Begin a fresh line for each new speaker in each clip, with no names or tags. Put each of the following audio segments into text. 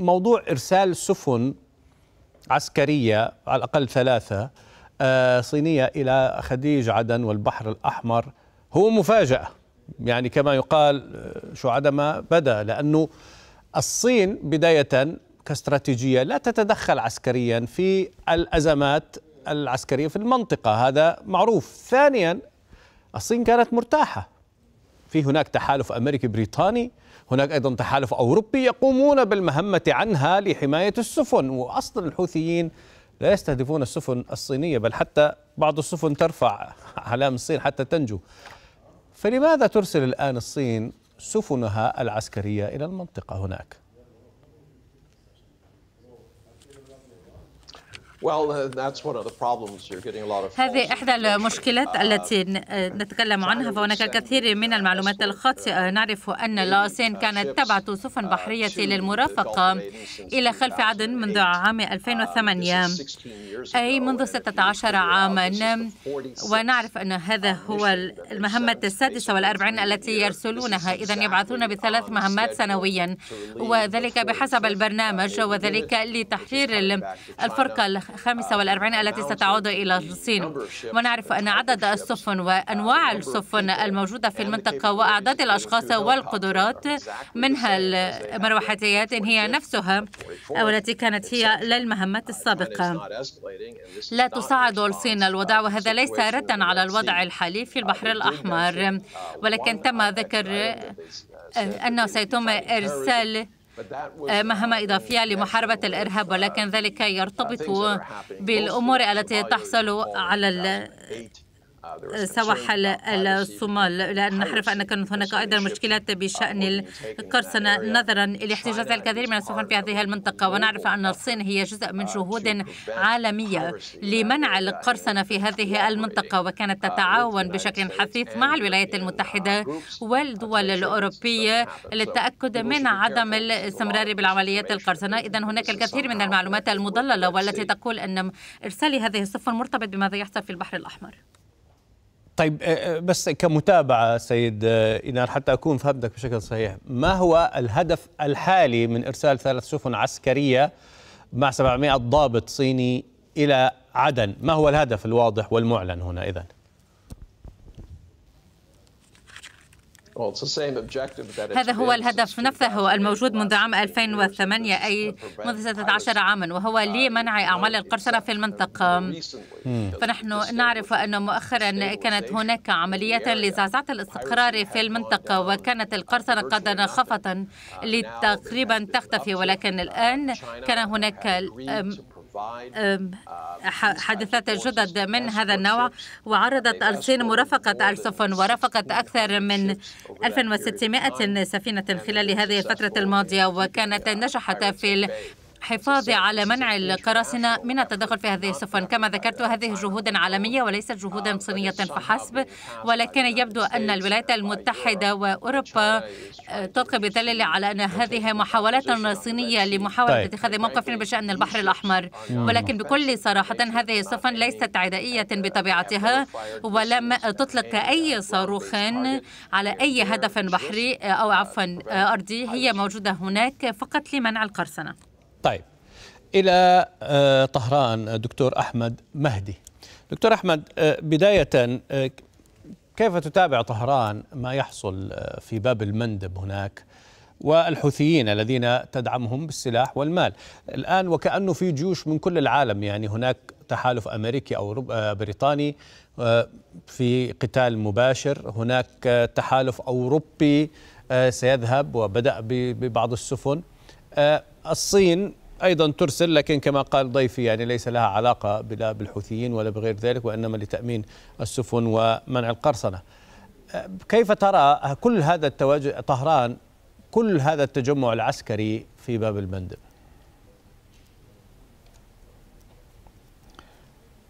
موضوع إرسال سفن عسكرية على الأقل ثلاثة آه، صينية إلى خديج عدن والبحر الأحمر هو مفاجأة يعني كما يقال آه، شو عدم بدا لأنه الصين بداية كاستراتيجية لا تتدخل عسكريا في الأزمات العسكرية في المنطقة هذا معروف ثانيا الصين كانت مرتاحة في هناك تحالف أمريكي بريطاني هناك أيضا تحالف أوروبي يقومون بالمهمة عنها لحماية السفن وأصلا الحوثيين لا يستهدفون السفن الصينية بل حتى بعض السفن ترفع علام الصين حتى تنجو فلماذا ترسل الآن الصين سفنها العسكرية إلى المنطقة هناك؟ Uh,
هذه إحدى المشكلات التي آه، نتكلم عنها فهناك الكثير من المعلومات الخاطئة uh, نعرف أن لاسين uh, كانت تبعث سفن بحرية للمرافقة إلى خلف عدن منذ عام 2008 أي منذ 16 عاما ونعرف أن هذا هو المهمة السادسة والأربعين التي يرسلونها إذا يبعثون بثلاث مهمات سنويا وذلك بحسب البرنامج وذلك لتحرير الفرقة الخامسة والأربعين التي ستعود إلى الصين ونعرف أن عدد السفن وأنواع السفن الموجودة في المنطقة وأعداد الأشخاص والقدرات منها المروحيات هي نفسها أو التي كانت هي للمهمات السابقة لا تصعد الصين الوضع وهذا ليس ردا على الوضع الحالي في البحر uh, الأحمر uh, ولكن تم ذكر uh, أنه سيتم إرسال آه، مهمة uh, إضافية لمحاربة الإرهاب ولكن ذلك يرتبط uh, بالأمور التي تحصل على أه، سواحل الصومال لأن نعرف أن كانت هناك أيضا مشكلات بشأن القرصنة نظرا لاحتجاز الكثير من السفن في هذه المنطقة ونعرف أن الصين هي جزء من uh, جهود عالمية لمنع القرصنة في هذه المنطقة وكانت uh, تتعاون بشكل حثيث مع الولايات uh, المتحدة والدول الأوروبية للتأكد من عدم الاستمرار بالعمليات القرصنة إذا هناك الكثير من المعلومات المضللة والتي تقول أن إرسال هذه السفن مرتبط بماذا يحصل في البحر الأحمر
طيب آه، آه، بس كمتابعة سيد آه، انار حتى أكون فهمتك بشكل صحيح ما هو الهدف الحالي من إرسال ثلاث سفن عسكرية مع 700 ضابط صيني إلى عدن ما هو الهدف الواضح والمعلن هنا إذن؟ هذا هو
الهدف نفسه الموجود منذ عام 2008 أي منذ 16 عاما وهو لمنع أعمال القرصنة في المنطقة فنحن نعرف أن مؤخرا كانت هناك عمليات لزعزعة الاستقرار في المنطقة وكانت القرصنة قد انخفضت لتقريبا تختفي ولكن الآن كان هناك حادثات جدد من هذا النوع وعرضت الصين مرافقة السفن ورافقت أكثر من 1600 سفينة خلال هذه الفترة الماضية وكانت نجحت في حفاظي على منع القراصنة من التدخل في هذه السفن كما ذكرت هذه جهود عالمية وليست جهودا صينية فحسب ولكن يبدو أن الولايات المتحدة وأوروبا آه، تلقي بدليل على أن هذه محاولات صينية لمحاولة طيب. اتخاذ موقف بشأن البحر الأحمر ولكن بكل صراحة هذه السفن ليست عدائية بطبيعتها ولم تطلق أي صاروخ على أي هدف بحري آه، أو عفوا آه، أرضي هي موجودة هناك فقط لمنع القرصنة
طيب إلى آه، طهران دكتور أحمد مهدي دكتور أحمد آه، بداية آه، كيف تتابع طهران ما يحصل في باب المندب هناك والحوثيين الذين تدعمهم بالسلاح والمال الآن وكأنه في جيوش من كل العالم يعني هناك تحالف أمريكي أو بريطاني في قتال مباشر هناك تحالف أوروبي سيذهب وبدأ ببعض السفن آه، الصين ايضا ترسل لكن كما قال ضيفي يعني ليس لها علاقه بلا بالحوثيين ولا بغير ذلك وانما لتامين السفن ومنع القرصنه. آه، كيف ترى كل هذا التواجد طهران كل هذا التجمع العسكري في باب المندب؟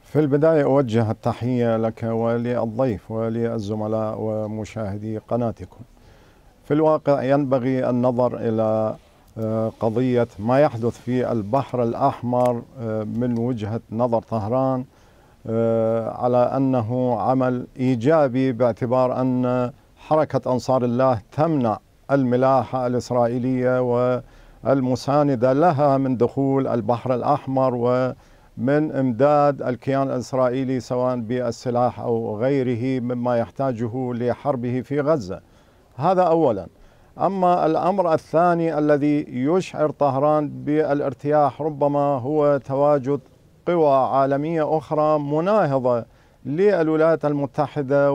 في البداية أوجه التحية لك وللضيف وللزملاء ومشاهدي قناتكم في الواقع ينبغي النظر إلى قضية ما يحدث في البحر الأحمر آه، من وجهة نظر طهران آه، على أنه عمل إيجابي باعتبار أن حركة أنصار الله تمنع الملاحة الإسرائيلية والمساندة لها من دخول البحر الأحمر ومن إمداد الكيان الإسرائيلي سواء بالسلاح أو غيره مما يحتاجه لحربه في غزة هذا أولاً أما الأمر الثاني الذي يشعر طهران بالارتياح ربما هو تواجد قوى عالمية أخرى مناهضة للولايات المتحدة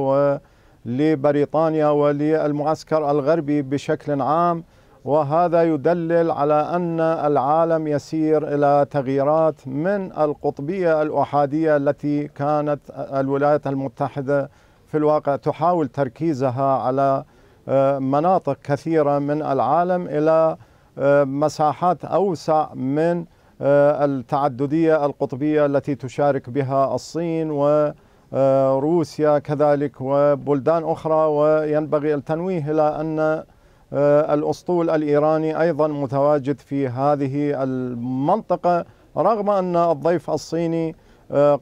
ولبريطانيا وللمعسكر الغربي بشكل عام وهذا يدلل على أن العالم يسير إلى تغييرات من القطبية الأحادية التي كانت الولايات المتحدة في الواقع تحاول تركيزها على آه، مناطق كثيرة من العالم إلى آه، مساحات أوسع من آه، التعددية القطبية التي تشارك بها الصين وروسيا كذلك وبلدان أخرى وينبغي التنويه إلى أن الأسطول الإيراني أيضا متواجد في هذه المنطقة رغم أن الضيف الصيني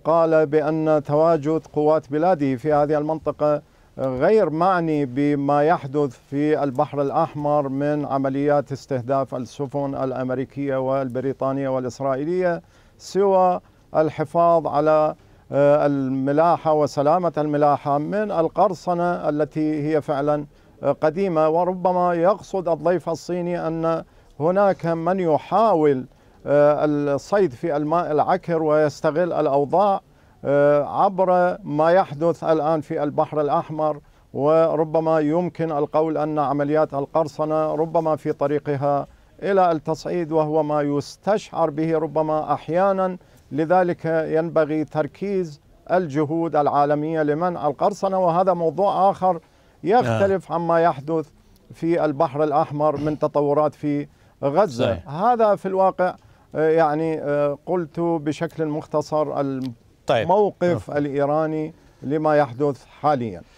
قال بأن تواجد قوات بلاده في هذه المنطقة غير معني بما يحدث في البحر الأحمر من عمليات استهداف السفن الأمريكية والبريطانية والإسرائيلية سوى الحفاظ على آه، الملاحة وسلامة الملاحة من القرصنة التي هي فعلا آه، قديمة وربما يقصد الضيف الصيني أن هناك من يحاول آه، الصيد في الماء العكر ويستغل الأوضاع آه، عبر ما يحدث الآن في البحر الأحمر وربما يمكن القول أن عمليات القرصنة ربما في طريقها إلى التصعيد وهو ما يستشعر به ربما أحيانا لذلك ينبغي تركيز الجهود العالمية لمنع القرصنة وهذا موضوع آخر يختلف آه. عما يحدث في البحر الأحمر من تطورات في غزة هذا في الواقع آه، يعني قلت بشكل مختصر طيب. موقف آه. الإيراني لما يحدث حاليا